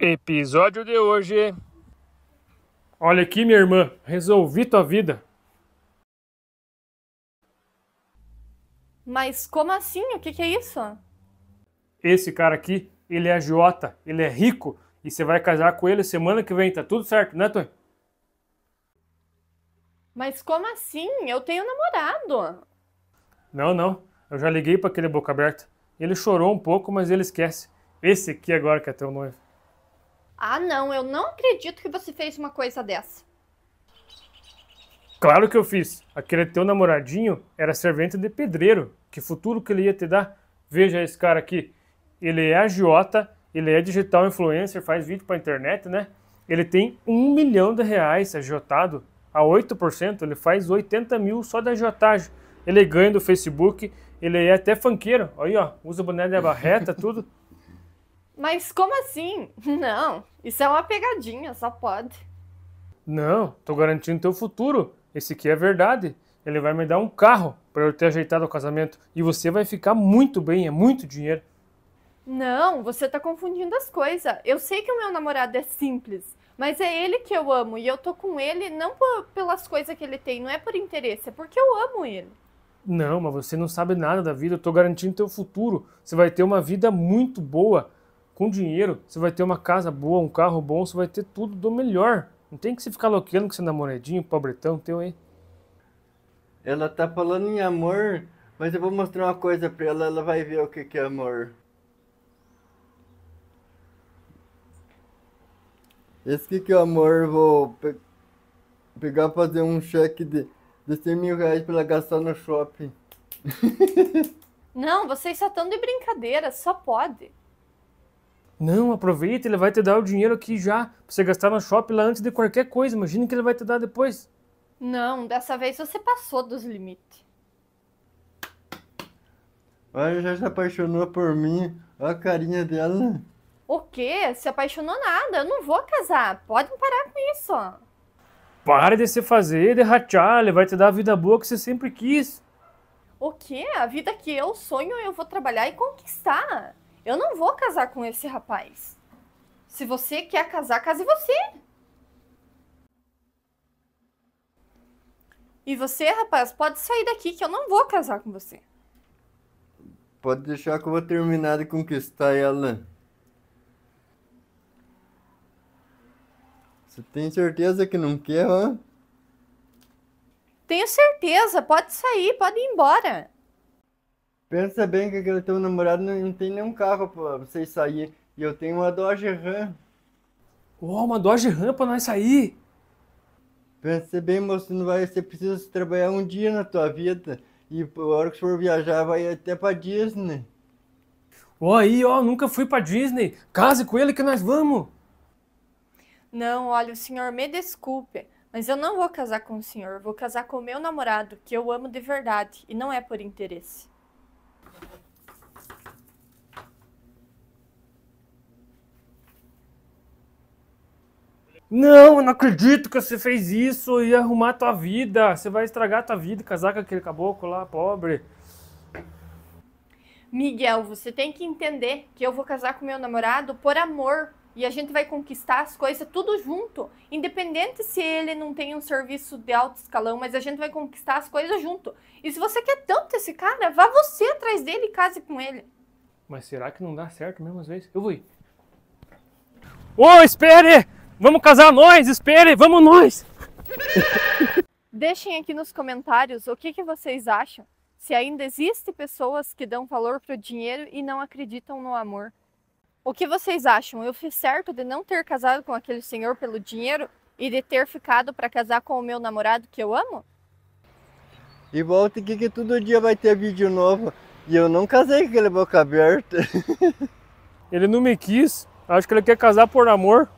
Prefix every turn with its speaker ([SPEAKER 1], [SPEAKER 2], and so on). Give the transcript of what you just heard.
[SPEAKER 1] Episódio de hoje. Olha aqui, minha irmã, resolvi tua vida.
[SPEAKER 2] Mas como assim? O que, que é isso?
[SPEAKER 1] Esse cara aqui, ele é agiota, ele é rico e você vai casar com ele semana que vem, tá tudo certo, né, Tony?
[SPEAKER 2] Mas como assim? Eu tenho namorado.
[SPEAKER 1] Não, não. Eu já liguei para aquele boca aberta. Ele chorou um pouco, mas ele esquece. Esse aqui agora que é teu noivo.
[SPEAKER 2] Ah, não, eu não acredito que você fez uma coisa dessa.
[SPEAKER 1] Claro que eu fiz. Aquele teu namoradinho era servente de pedreiro. Que futuro que ele ia te dar? Veja esse cara aqui. Ele é agiota, ele é digital influencer, faz vídeo pra internet, né? Ele tem um milhão de reais agiotado a 8%. Ele faz 80 mil só da agiotagem. Ele ganha do Facebook, ele é até fanqueiro. Aí, ó, usa boné de barreta, tudo.
[SPEAKER 2] Mas como assim? Não, isso é uma pegadinha, só pode.
[SPEAKER 1] Não, tô garantindo teu futuro. Esse aqui é verdade. Ele vai me dar um carro para eu ter ajeitado o casamento e você vai ficar muito bem, é muito dinheiro.
[SPEAKER 2] Não, você tá confundindo as coisas. Eu sei que o meu namorado é simples, mas é ele que eu amo e eu tô com ele não por, pelas coisas que ele tem, não é por interesse, é porque eu amo ele.
[SPEAKER 1] Não, mas você não sabe nada da vida. Eu tô garantindo teu futuro. Você vai ter uma vida muito boa com dinheiro, você vai ter uma casa boa, um carro bom, você vai ter tudo do melhor. Não tem que se ficar loqueando que você é namoradinho, pobretão, teu aí. Ela tá falando em amor, mas eu vou mostrar uma coisa
[SPEAKER 3] pra ela, ela vai ver o que, que é amor. Esse que, que é amor, eu vou pe pegar fazer um cheque de, de 100 mil reais pra ela gastar no shopping.
[SPEAKER 2] Não, vocês só estão de brincadeira, só pode.
[SPEAKER 1] Não, aproveita, ele vai te dar o dinheiro aqui já, pra você gastar no shopping lá antes de qualquer coisa. Imagina que ele vai te dar depois.
[SPEAKER 2] Não, dessa vez você passou dos limites.
[SPEAKER 3] Olha, já se apaixonou por mim. Olha a carinha dela.
[SPEAKER 2] O quê? Se apaixonou nada. Eu não vou casar. Pode parar com isso.
[SPEAKER 1] Pare de se fazer, de rachar. Ele vai te dar a vida boa que você sempre quis.
[SPEAKER 2] O quê? A vida que eu sonho eu vou trabalhar e conquistar. Eu não vou casar com esse rapaz. Se você quer casar, case você. E você, rapaz, pode sair daqui que eu não vou casar com você.
[SPEAKER 3] Pode deixar que eu vou terminar de conquistar ela. Você tem certeza que não quer, ó?
[SPEAKER 2] Tenho certeza, pode sair, pode ir embora.
[SPEAKER 3] Pensa bem que aquele teu namorado não, não tem nenhum carro pra vocês sair. E eu tenho uma Dodge Ram. Uau, uma Dodge Ram pra nós sair! Pensa bem, moço, não vai, você precisa trabalhar um dia na tua vida. E a hora que for viajar, vai até pra
[SPEAKER 1] Disney. Ó, aí, ó, nunca fui pra Disney. Case com ele que nós vamos!
[SPEAKER 2] Não, olha, o senhor me desculpe, mas eu não vou casar com o senhor. Vou casar com o meu namorado, que eu amo de verdade, e não é por interesse.
[SPEAKER 1] Não, eu não acredito que você fez isso e arrumar tua vida. Você vai estragar tua vida, casar com aquele caboclo lá, pobre.
[SPEAKER 2] Miguel, você tem que entender que eu vou casar com meu namorado por amor e a gente vai conquistar as coisas tudo junto, independente se ele não tem um serviço de alto escalão, mas a gente vai conquistar as coisas junto. E se você quer tanto esse cara, vá você atrás dele e case com ele.
[SPEAKER 1] Mas será que não dá certo mesmo às vezes? Eu vou ir. Ô, oh, espere! Vamos casar nós, espere, vamos nós!
[SPEAKER 2] Deixem aqui nos comentários o que, que vocês acham. Se ainda existem pessoas que dão valor para o dinheiro e não acreditam no amor. O que vocês acham? Eu fiz certo de não ter casado com aquele senhor pelo dinheiro e de ter ficado para casar com o meu namorado que eu amo?
[SPEAKER 3] E volta aqui que todo dia vai ter vídeo novo. E eu não
[SPEAKER 1] casei com aquele boca aberta. ele não me quis. Acho que ele quer casar por amor.